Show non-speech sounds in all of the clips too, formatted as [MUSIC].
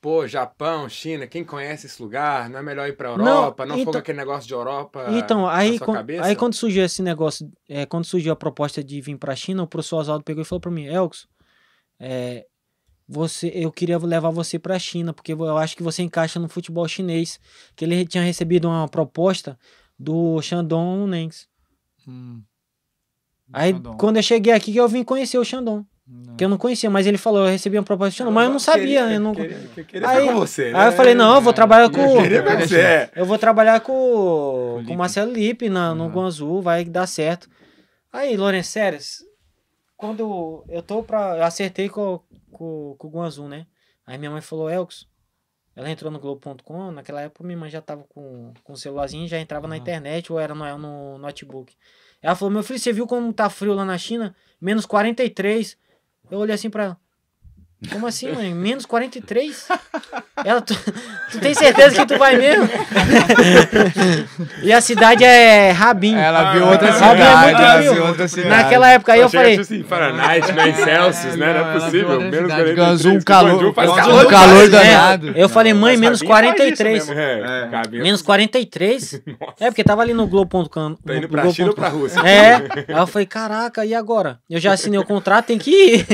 pô, Japão, China, quem conhece esse lugar? Não é melhor ir para Europa? Não, não então, aquele negócio de Europa então, aí, na cabeça? Aí quando surgiu esse negócio, é, quando surgiu a proposta de vir para a China, o professor Oswaldo pegou e falou para mim, Elkson, é, você, eu queria levar você para a China, porque eu acho que você encaixa no futebol chinês, que ele tinha recebido uma proposta do Shandong Nengs. Hum, aí Shandong. quando eu cheguei aqui, eu vim conhecer o Shandong. Não. Que eu não conhecia, mas ele falou, eu recebi uma proposta de mas eu não sabia. Queria, eu não... Queria, queria aí, você, né? aí eu né? falei, não, eu vou trabalhar com. você. É. eu vou trabalhar com, com, com o Marcelo Lipe na, no ah. Guanzu, vai dar certo. Aí, Lourenço, sério, quando eu tô pra. Eu acertei com, com, com o Guanzu, né? Aí minha mãe falou, Elks, ela entrou no Globo.com, naquela época minha mãe já tava com, com o celularzinho, já entrava na internet ou era no, no notebook. Ela falou, meu filho, você viu como tá frio lá na China? Menos 43. Eu olhei assim pra ela. Como assim, mãe? Menos 43? Ela, tu, tu tem certeza que tu vai mesmo? e a cidade é Rabin. Ela viu ah, outra cidade. Rabin é muito ela viu outra cidade. Naquela época aí eu, eu falei. Assim, né? Fahrenheit, né? Em Celsius, né? Não é possível. Menos 43. Um calor, calor, calor é, danado. É, eu falei, mãe, menos 43. É é. Menos 43? É, porque tava ali no Globo.com. Tá indo pra Globo. China ou pra Rússia? É. Aí eu falei, caraca, e agora? Eu já assinei o contrato, tem que ir.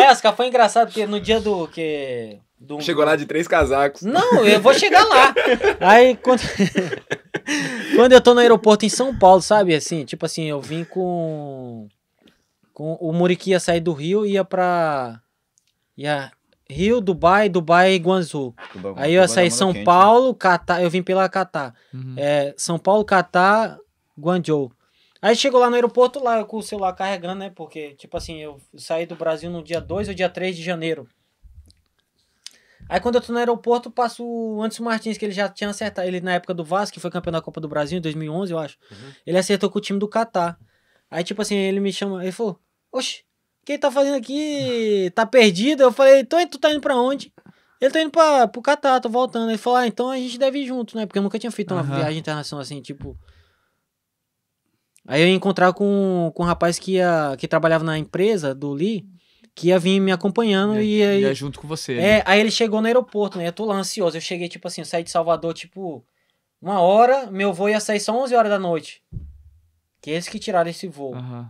é. [LAUGHS] Jéssica, foi engraçado, porque no dia do que... Do... Chegou lá de três casacos. Não, eu vou chegar lá. [LAUGHS] Aí, quando... [LAUGHS] quando eu tô no aeroporto em São Paulo, sabe? Assim, tipo assim, eu vim com... com... O Muriqui ia sair do Rio e ia pra... Ia Rio, Dubai, Dubai e Guangzhou. Dubai, aí eu ia sair São quente, né? Paulo, né? Catar, eu vim pela Catar. Uhum. É, São Paulo, Catar, Guangzhou. Aí chegou lá no aeroporto, lá com o celular carregando, né? Porque, tipo assim, eu saí do Brasil no dia 2 ou dia 3 de janeiro. Aí quando eu tô no aeroporto, passo o Anderson Martins, que ele já tinha acertado. Ele na época do Vasco, que foi campeão da Copa do Brasil em 2011, eu acho. Uhum. Ele acertou com o time do Catar. Aí, tipo assim, ele me chama, ele falou: Oxe, quem tá fazendo aqui? [LAUGHS] Tá perdido? Eu falei: Tô, tu tá indo pra onde? Ele tá indo pra, pro Catar, tô voltando. Ele falou: Ah, então a gente deve ir junto, né? Porque eu nunca tinha feito uma uhum. viagem internacional assim, tipo. Aí eu ia encontrar com, com um rapaz que, ia, que trabalhava na empresa do Lee, que ia vir me acompanhando e, e aí. Ia junto com você. É, né? aí ele chegou no aeroporto, né? Eu tô lá ansioso. Eu cheguei, tipo assim, eu saí de Salvador, tipo, uma hora, meu voo ia sair só 11 horas da noite. Que eles que tiraram esse voo. Uhum.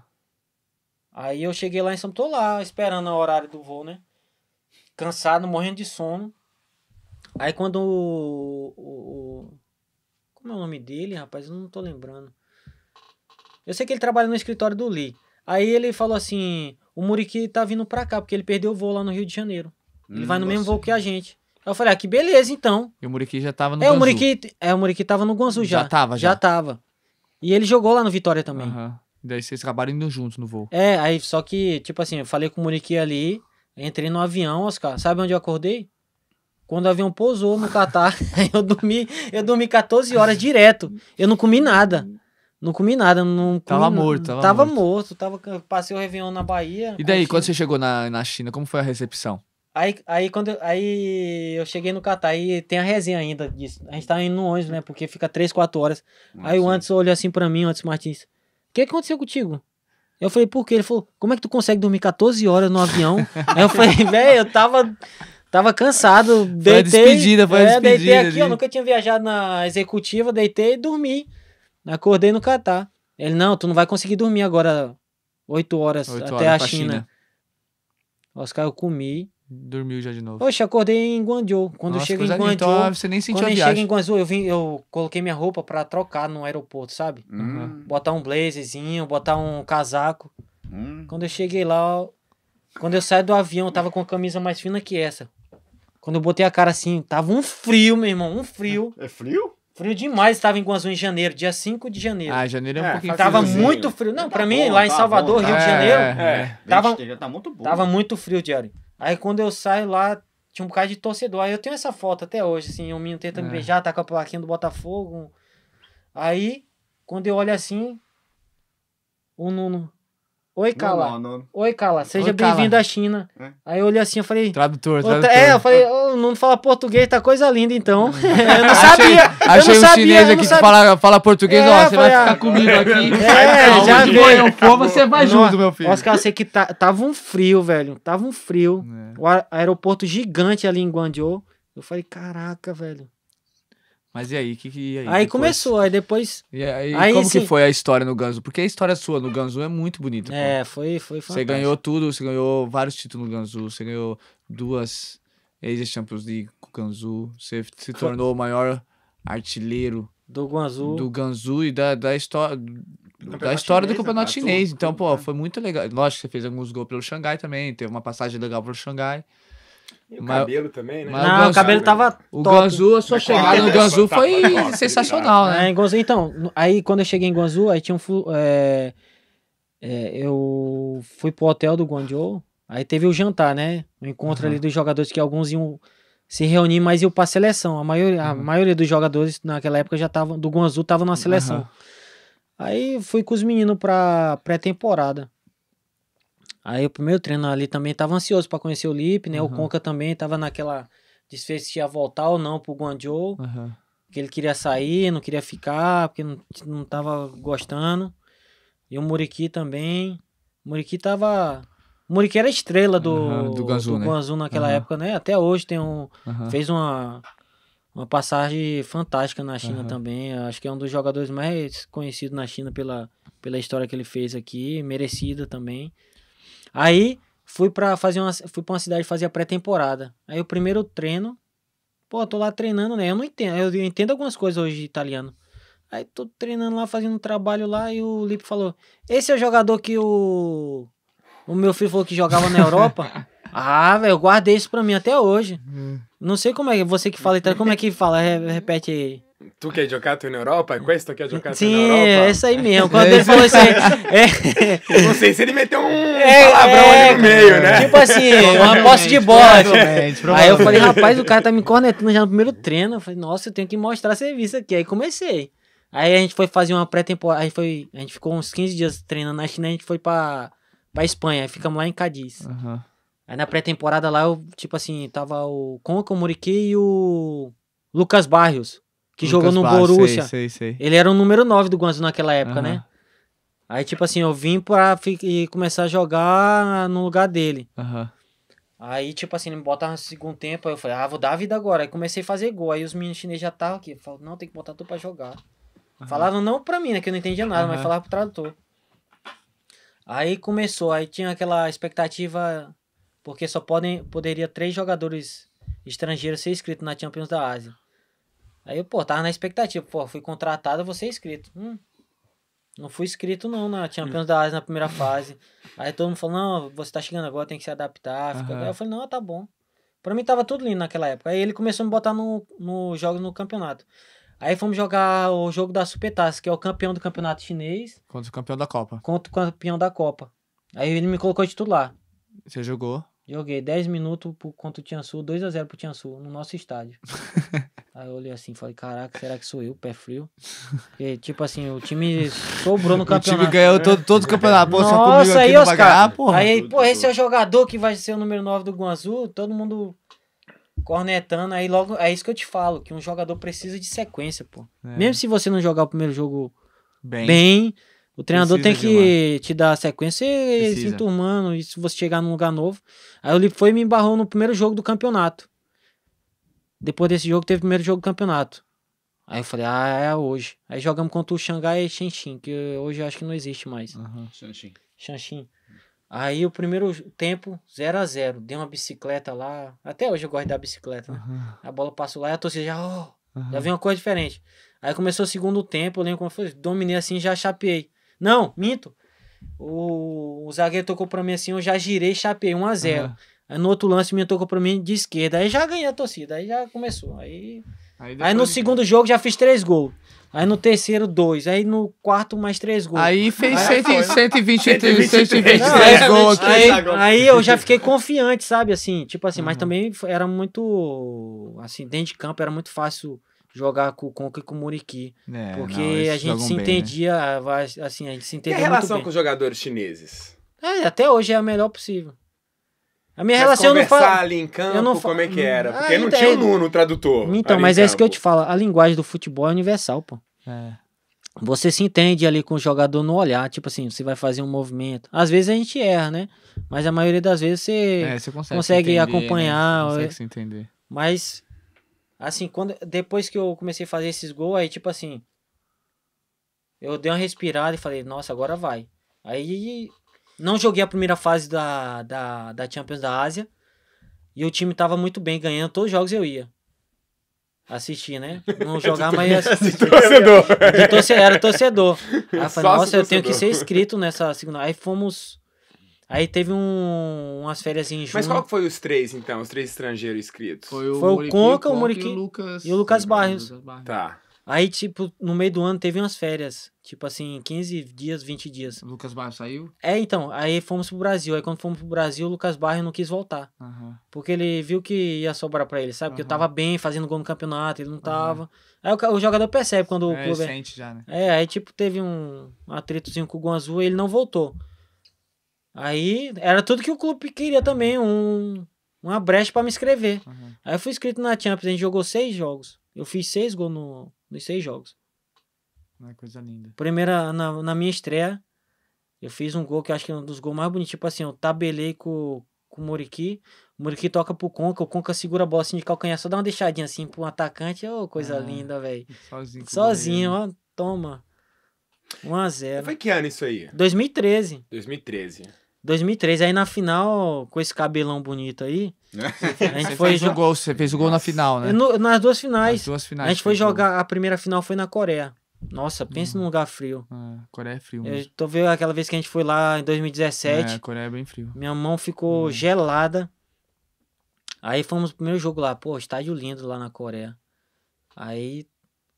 Aí eu cheguei lá em São tô lá esperando o horário do voo, né? Cansado, morrendo de sono. Aí quando o, o, o... Como é o nome dele, rapaz? Eu não tô lembrando. Eu sei que ele trabalha no escritório do Lee. Aí ele falou assim: o Muriqui tá vindo pra cá, porque ele perdeu o voo lá no Rio de Janeiro. Ele hum, vai no hum, nossa. mesmo voo que a gente. Aí eu falei, ah, que beleza, então. E o Muriqui já tava no é, Guanzu. O Muriqui, é, o Muriqui tava no Guanzu já. Já tava, já. Já tava. E ele jogou lá no Vitória também. Uhum. Daí vocês acabaram indo juntos no voo. É, aí só que, tipo assim, eu falei com o Muriqui ali, entrei no avião, Oscar. Sabe onde eu acordei? Quando o avião pousou no Catar, [LAUGHS] eu dormi, eu dormi 14 horas direto. Eu não comi nada. Não comi nada, não Tava morto, tava, tava morto. morto. Tava, passei o Réveillon na Bahia. E daí, quando você chegou na, na China, como foi a recepção? Aí, aí, quando eu, aí eu cheguei no Catar e tem a resenha ainda disso. A gente tava indo no ônibus, né? Porque fica 3, 4 horas. Nossa. Ah, aí o Antes olhou assim pra mim, o Antes Martins. O que aconteceu contigo? Eu falei, por quê? Ele falou, como é que tu consegue dormir 14 horas no avião? aí eu falei, [LAUGHS] velho, eu tava, tava cansado. Deitei, foi a despedida, foi a é, despedida. Deitei aqui, ali. eu nunca tinha viajado na executiva, deitei e dormi. Acordei no Catar. Ele, não, tu não vai conseguir dormir agora 8 horas 8 até horas a China. China. Oscar, eu comi. Dormiu já de novo. Poxa, acordei em Guangzhou. Quando Nossa, eu chego em então, Guangzhou. Então, você nem sentiu quando a eu cheguei em Guangzhou, eu, vim, eu coloquei minha roupa pra trocar no aeroporto, sabe? Uhum. Botar um blazerzinho, botar um casaco. Uhum. Quando eu cheguei lá, quando eu saí do avião, eu tava com a camisa mais fina que essa. Quando eu botei a cara assim, tava um frio, meu irmão, um frio. É frio? Frio demais, estava em Guangzhou em janeiro, dia 5 de janeiro. Ah, janeiro é um é, pouquinho Tava friozinho. muito frio. Não, tá para mim, lá tá em Salvador, bom, tá Rio de é, Janeiro, é, é. Tava, já tá muito bom. Tava muito frio, diário. Aí quando eu saio lá, tinha um bocado de torcedor. Aí eu tenho essa foto até hoje, assim, o menino tenta é. me beijar, tá com a plaquinha do Botafogo. Aí, quando eu olho assim, o Nuno, Oi, Kala, Não, não, não. Oi, Kala, Seja bem-vindo à China. É. Aí eu olhei assim, eu falei. Tradutor, outra... É, eu falei, o oh, fala português, tá coisa linda, então. [LAUGHS] eu não sabia. Achei, achei não um sabia, chinês aqui que fala, fala português, é, ó, você falei, vai ficar ah, comigo aqui. É, é já veio. eu for, você vai junto, meu filho. Oscar, eu sei que tá, tava um frio, velho. Tava um frio. É. O aeroporto gigante ali em Guangzhou. Eu falei, caraca, velho. Mas e aí, que, que aí? aí depois... começou, aí depois. E aí, aí como que foi a história no Ganso? Porque a história sua no Ganso é muito bonita. É, pô. foi, foi Você ganhou tudo, você ganhou vários títulos no Ganso, você ganhou duas ex-Champions League com o Ganso, você se tornou o maior artilheiro do Gansu Do Ganzu e da, da história da história do campeonato né? chinês. Então, pô, né? foi muito legal. Lógico que você fez alguns gols pelo Xangai também, teve uma passagem legal pelo Xangai. E o mas, cabelo também, né? Mas não, o, o cabelo tava. O top. Guanzu, é a sua chegada no Guanzu foi sensacional, né? É, Guanzu, então, aí quando eu cheguei em Guanzu, aí tinha um. É, é, eu fui pro hotel do Guangzhou, aí teve o jantar, né? O encontro uhum. ali dos jogadores, que alguns iam se reunir, mas iam pra seleção. A maioria, uhum. a maioria dos jogadores naquela época já tava. Do Guanzu tava na seleção. Uhum. Aí fui com os meninos pra pré-temporada. Aí o primeiro treino ali também tava ansioso para conhecer o Lip né? Uhum. O Conca também tava naquela desfez se ia voltar ou não pro Guangzhou. Uhum. Que ele queria sair, não queria ficar, porque não, não tava gostando. E o Muriqui também. O Muriqui tava. O Muriqui era estrela do, uhum, do Guangzhou, do né? naquela época, né? Até hoje tem um. Fez uma uma passagem fantástica na China uhum. também. Acho que é um dos jogadores mais conhecidos na China pela, pela história que ele fez aqui, merecida também. Aí fui para fazer uma, fui para uma cidade fazer a pré-temporada. Aí o primeiro treino, pô, tô lá treinando, né? Eu não entendo, eu, entendo algumas coisas hoje de italiano. Aí tô treinando lá, fazendo um trabalho lá e o Lipe falou: "Esse é o jogador que o o meu filho falou que jogava na Europa?" [LAUGHS] ah, velho, eu guardei isso pra mim até hoje. Hum. Não sei como é, você que fala italiano, como é que fala? Repete aí. Tu che hai giocato in Europa, è é questo che ha giocato sì, in Europa? Sì, é essa aí mesmo. Quando [LAUGHS] ele falou assim. É... Não sei se ele meteu um é, palavrão é, ali no é. meio, né? Tipo assim, uma posse de bola. Tipo. Aí eu falei, rapaz, o cara tá me cornetando já no primeiro treino. Eu falei, nossa, eu tenho que mostrar serviço aqui. Aí comecei. Aí a gente foi fazer uma pré-temporada. A, foi... a gente ficou uns 15 dias treinando na China, a gente foi pra, pra Espanha. Aí ficamos lá em Cadiz. Uhum. Aí na pré-temporada lá, eu, tipo assim, tava o Conca, o Muriqui e o Lucas Barrios que Lucas jogou no Borussia. Sei, sei, sei. Ele era o número 9 do Guangzhou naquela época, uhum. né? Aí, tipo assim, eu vim pra e começar a jogar no lugar dele. Uhum. Aí, tipo assim, ele me botava no segundo tempo, aí eu falei, ah, vou dar a vida agora. Aí comecei a fazer gol. Aí os meninos chineses já estavam aqui. Falaram, não, tem que botar tu pra jogar. Uhum. Falavam não pra mim, né? Que eu não entendia nada, mas falavam pro tradutor. Aí começou, aí tinha aquela expectativa, porque só podem, poderia três jogadores estrangeiros ser inscritos na Champions da Ásia. Aí eu, pô, tava na expectativa, pô, fui contratado, vou ser inscrito. Hum, não fui inscrito não na né? Champions hum. da Ásia na primeira fase. Aí todo mundo falou, não, você tá chegando agora, tem que se adaptar. Fica... Uhum. Aí eu falei, não, tá bom. Pra mim tava tudo lindo naquela época. Aí ele começou a me botar no, no jogo no campeonato. Aí fomos jogar o jogo da Supertaça, que é o campeão do campeonato chinês. Contra o campeão da Copa. Contra o campeão da Copa. Aí ele me colocou de tudo lá. Você jogou? Joguei 10 minutos contra o Tiansu, 2x0 pro Tiansu, no nosso estádio. [LAUGHS] Aí eu olhei assim falei, caraca, será que sou eu, pé frio? E, tipo assim, o time sobrou no campeonato. O time ganhou todo, todo o campeonato. Pô, Nossa, aí, Oscar. Ganhar, porra. Aí, pô esse é o jogador que vai ser o número 9 do Guanzu, todo mundo cornetando. Aí logo, é isso que eu te falo, que um jogador precisa de sequência, pô. É. Mesmo se você não jogar o primeiro jogo bem, bem o treinador tem que te dar sequência e se enturmando, e se você chegar num lugar novo. Aí o Lipo foi e me embarrou no primeiro jogo do campeonato. Depois desse jogo teve o primeiro jogo do campeonato. Aí eu falei, ah, é hoje. Aí jogamos contra o Xangai e Shenzhen, que hoje eu acho que não existe mais. Uhum. Shenzhen. Aí o primeiro tempo, 0 a 0 Dei uma bicicleta lá. Até hoje eu gosto da bicicleta. Né? A bola passou lá e a torcida já, oh, uhum. já veio uma coisa diferente. Aí começou o segundo tempo, eu lembro como foi. Dominei assim já chapeei. Não, minto. O, o zagueiro tocou pra mim assim, eu já girei e chapei 1 a 0 uhum. Aí no outro lance, me tocou pra mim de esquerda. Aí já ganhei a torcida, aí já começou. Aí, aí, aí no de... segundo jogo já fiz três gols. Aí no terceiro, dois. Aí no quarto, mais três gols. Aí fez 123, 123 gols. Aí, aí eu já fiquei confiante, sabe? Assim, tipo assim, uhum. mas também era muito. Assim, dentro de campo era muito fácil jogar com o Conca e com o Muriqui. É, porque não, a gente se bem, né? entendia, né? assim, a gente se entendia. E a relação com os jogadores chineses? É, até hoje é a melhor possível. A minha mas relação eu não fala. ali em campo, eu não falo, como é que era? Ah, Porque ah, não então tinha o é- Nuno, tradutor. Então, mas é isso que eu te falo. A linguagem do futebol é universal, pô. É. Você se entende ali com o jogador no olhar, tipo assim, você vai fazer um movimento. Às vezes a gente erra, né? Mas a maioria das vezes você, é, você consegue, consegue entender, né? acompanhar. Né? Consegue se entender. Mas, assim, quando, depois que eu comecei a fazer esses gols, aí, tipo assim, eu dei uma respirada e falei, nossa, agora vai. Aí não joguei a primeira fase da, da, da Champions da Ásia. E o time tava muito bem, ganhando todos os jogos eu ia. Assistir, né? Não [LAUGHS] jogar, mas ia assistir. [LAUGHS] torcedor. De torcedor. Era torcedor. Aí eu falei, nossa, eu tenho que ser inscrito nessa segunda. Aí fomos. Aí teve um, umas férias em junho. Mas qual foi os três, então? Os três estrangeiros inscritos? Foi o, foi o Conca, o Moriqui e o Lucas, e o Lucas Barrios. Barrios. Tá. Aí, tipo, no meio do ano teve umas férias. Tipo assim, 15 dias, 20 dias. O Lucas Barros saiu? É, então. Aí fomos pro Brasil. Aí quando fomos pro Brasil, o Lucas Barros não quis voltar. Uhum. Porque ele viu que ia sobrar pra ele, sabe? Porque uhum. eu tava bem, fazendo gol no campeonato, ele não tava. Uhum. Aí o, o, jogador percebe quando é, o clube... Ele é- sente já, né? É, aí tipo, teve um atritozinho com o Gonzu e ele não voltou. Aí era tudo que o clube queria também, um, uma brecha para me inscrever. Aí eu fui inscrito na Champions, a gente jogou seis jogos. Eu fiz seis gols no, nos seis jogos. Uma ah, coisa linda. Primeira, na, na minha estreia, eu fiz um gol que acho que é um dos gols mais bonitos. Tipo assim, eu tabelei com, com o Moriqui. O Moriqui toca pro Conca, o Conca segura a bola assim de calcanhar, só dá uma deixadinha assim pro atacante. Ô, oh, coisa ah, linda, velho. Sozinho. Sozinho, ó, toma. 1x0. Foi que ano isso aí? 2013. 2013. 2013. Aí na final, com esse cabelão bonito aí, a gente foi fez jo... o gol, você fez o gol na final, né? No, nas duas finais. Nas duas finais. A gente foi jogar, a primeira final foi na Coreia. Nossa, pensa hum. num lugar frio. É, Coreia é frio é, mesmo. Eu tô vendo aquela vez que a gente foi lá em 2017. É, a Coreia é bem frio. Minha mão ficou hum. gelada. Aí fomos pro primeiro jogo lá, pô, estádio lindo lá na Coreia. Aí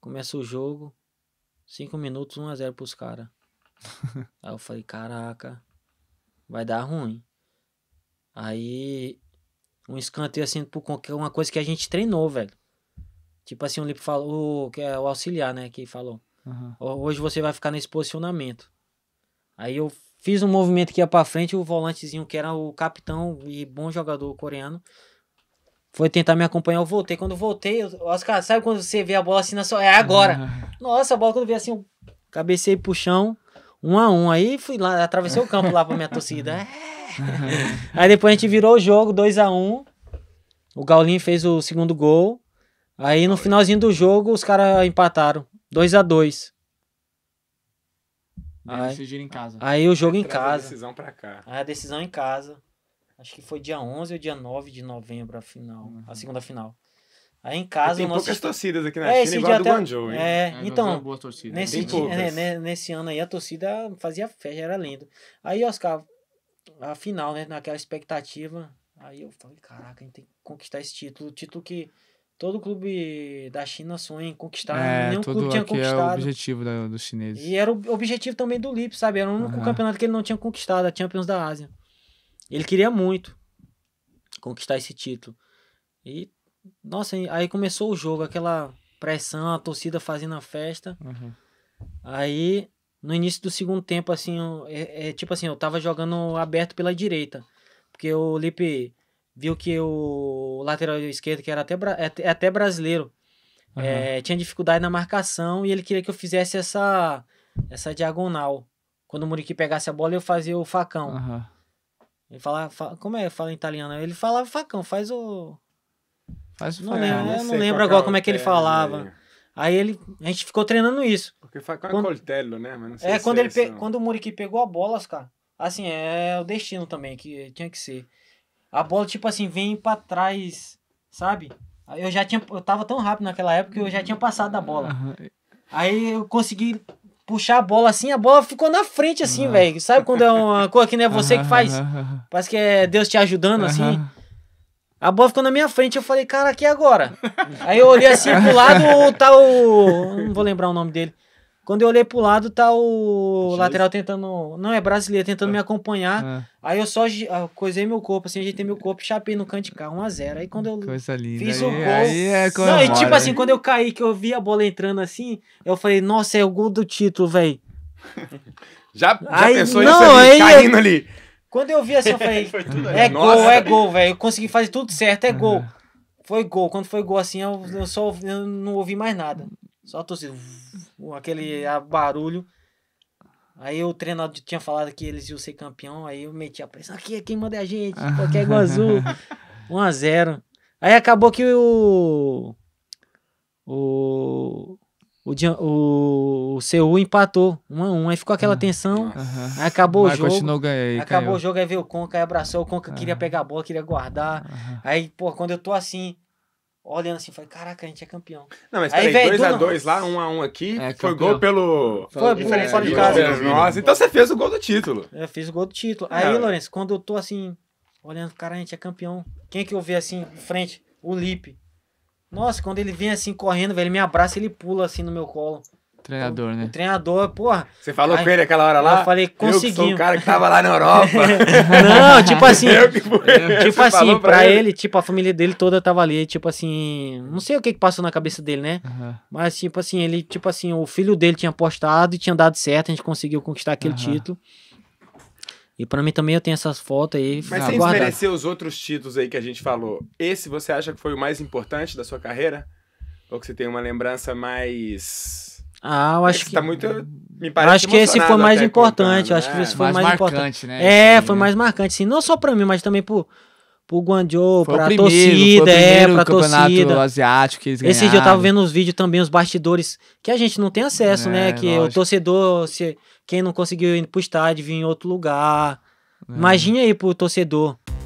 começa o jogo, cinco minutos, 1 a 0 pros caras. [LAUGHS] Aí eu falei, caraca, vai dar ruim. Aí um escanteio assim por tipo, que é uma coisa que a gente treinou, velho. Tipo assim, o Lipe falou, que é o auxiliar, né, que falou. Uhum. Hoje você vai ficar nesse posicionamento. Aí eu fiz um movimento que ia para frente, o volantezinho que era o capitão e bom jogador coreano foi tentar me acompanhar, eu voltei. Quando eu voltei, eu, Oscar, sabe quando você vê a bola assim na sua. É agora. Nossa, a bola quando eu vi assim, eu cabecei pro chão, um a um. Aí fui lá, atravessei o campo lá pra minha torcida. É. [LAUGHS] aí depois a gente virou o jogo, 2 a 1 um, O Gaulinho fez o segundo gol. Aí no finalzinho do jogo, os caras empataram. 2 a 2 Aí, em casa. Aí o jogo aí, em casa. A decisão pra cá. Aí a decisão em casa. Acho que foi dia 11 ou dia 9 de novembro a final, uhum. a segunda final. Aí em casa... Tem poucas nosso... torcidas aqui na né? é, China, igual a do até... Guangzhou, hein? É, é então, é boa torcida. Nesse, dia, é, né, nesse ano aí a torcida fazia festa, era lindo. Aí, Oscar, a final, né? Naquela expectativa. Aí eu falei, caraca, a gente tem que conquistar esse título. Título que todo clube da China sonha em conquistar. Né? É, nenhum clube tinha conquistado. é o objetivo dos chineses. E era o objetivo também do Lip, sabe? Era o único uhum. campeonato que ele não tinha conquistado, a Champions da Ásia. Ele queria muito conquistar esse título. E, nossa, aí começou o jogo, aquela pressão, a torcida fazendo a festa. Uhum. Aí no início do segundo tempo, assim, é, é, tipo assim, eu tava jogando aberto pela direita. Porque o Lipe viu que o lateral esquerdo, que era até, é, é, até brasileiro, uhum. é, tinha dificuldade na marcação e ele queria que eu fizesse essa, essa diagonal. Quando o Muriqui pegasse a bola, eu fazia o facão. Uhum. Ele falava, como é? Fala em italiano. Ele falava facão, faz o. Faz o não facão. Lembro, não, não lembro agora é como é que ele falava. Aí. Aí ele, a gente ficou treinando isso. Porque faz com é quando, coltello, né? Mas é, quando, é ele pe... quando o Muriqui pegou a bola, cara, assim, é, é o destino também, que tinha que ser. A bola, tipo assim, vem para trás, sabe? Eu já tinha, eu tava tão rápido naquela época que eu já tinha passado da bola. Aí eu consegui puxar a bola assim, a bola ficou na frente assim, velho. Sabe quando é uma coisa que não é você que faz? Parece que é Deus te ajudando assim. A bola ficou na minha frente, eu falei, cara, aqui agora. Aí eu olhei assim pro lado, tá o. Não vou lembrar o nome dele. Quando eu olhei pro lado, tá o lateral tentando. Não, é brasileiro, tentando é. me acompanhar. É. Aí eu só ah, coisei meu corpo, assim, ajeitei meu corpo e chapei no canto de carro 1x0. Aí quando eu fiz aí, o gol. Aí é não, e tipo assim, quando eu caí, que eu vi a bola entrando assim, eu falei, nossa, é o gol do título, velho. [LAUGHS] já, já aí, pensou não, isso ali, aí, caindo ali. Quando eu vi assim, eu falei, [LAUGHS] é gol, é gol, velho. Eu consegui fazer tudo certo, é gol. Uhum. Foi gol. Quando foi gol assim, eu, eu só eu não ouvi mais nada. Só a torcida, aquele barulho. Aí o treinador tinha falado que eles iam ser campeão, aí eu meti a pressão. Aqui, é quem manda é a gente, qualquer é gol azul. 1x0. [LAUGHS] Aí acabou que o. O o, o, Seul empatou 1 um a 1 aí ficou aquela ah, tensão, ah, aí acabou o jogo. Ganhei, acabou caiu. o jogo, aí veio o Conca, aí abraçou, o Conca ah, queria pegar a bola, queria guardar. Aí, pô, quando eu tô assim, olhando assim, falei, caraca, a gente é campeão. Não, mas peraí, 2x2 lá, 1x1 um, um aqui, é, foi gol pelo... Foi, foi é, fora de casa. É, nossa, então você fez o gol do título. Eu fiz o gol do título. Aí, é. Lourenço, quando eu tô assim, olhando, cara, a gente é campeão, quem é que eu vi assim, frente? O Lipe. Nossa, quando ele vem assim correndo, velho, ele me abraça, ele pula assim no meu colo. Treinador, o, né? O treinador, porra. Você falou aí, com ele aquela hora lá? Eu falei, consegui. Eu sou o cara que tava lá na Europa. [LAUGHS] não, tipo assim. Eu que fui. É, tipo Você assim, pra, pra ele, ele, tipo, a família dele toda tava ali. Tipo assim. Não sei o que que passou na cabeça dele, né? Uhum. Mas, tipo assim, ele, tipo assim, o filho dele tinha apostado e tinha dado certo, a gente conseguiu conquistar aquele uhum. título. E para mim também eu tenho essas fotos aí. Mas sem desmerecer os outros títulos aí que a gente falou, esse você acha que foi o mais importante da sua carreira? Ou que você tem uma lembrança mais. Ah, eu acho é que. que... Tá muito. Me parece acho que esse foi mais importante. Contando, né? acho que né? esse foi mais, mais marcante, importante. né? É, sim. foi né? mais marcante, sim. Não só para mim, mas também pro, pro Guangzhou, foi pra primeiro, torcida, foi é, pra torcida. asiático que eles Esse dia eu tava vendo os vídeos também, os bastidores, que a gente não tem acesso, é, né? Que lógico. o torcedor, se, quem não conseguiu ir pro estádio, vir em outro lugar. É. Imagina aí pro torcedor.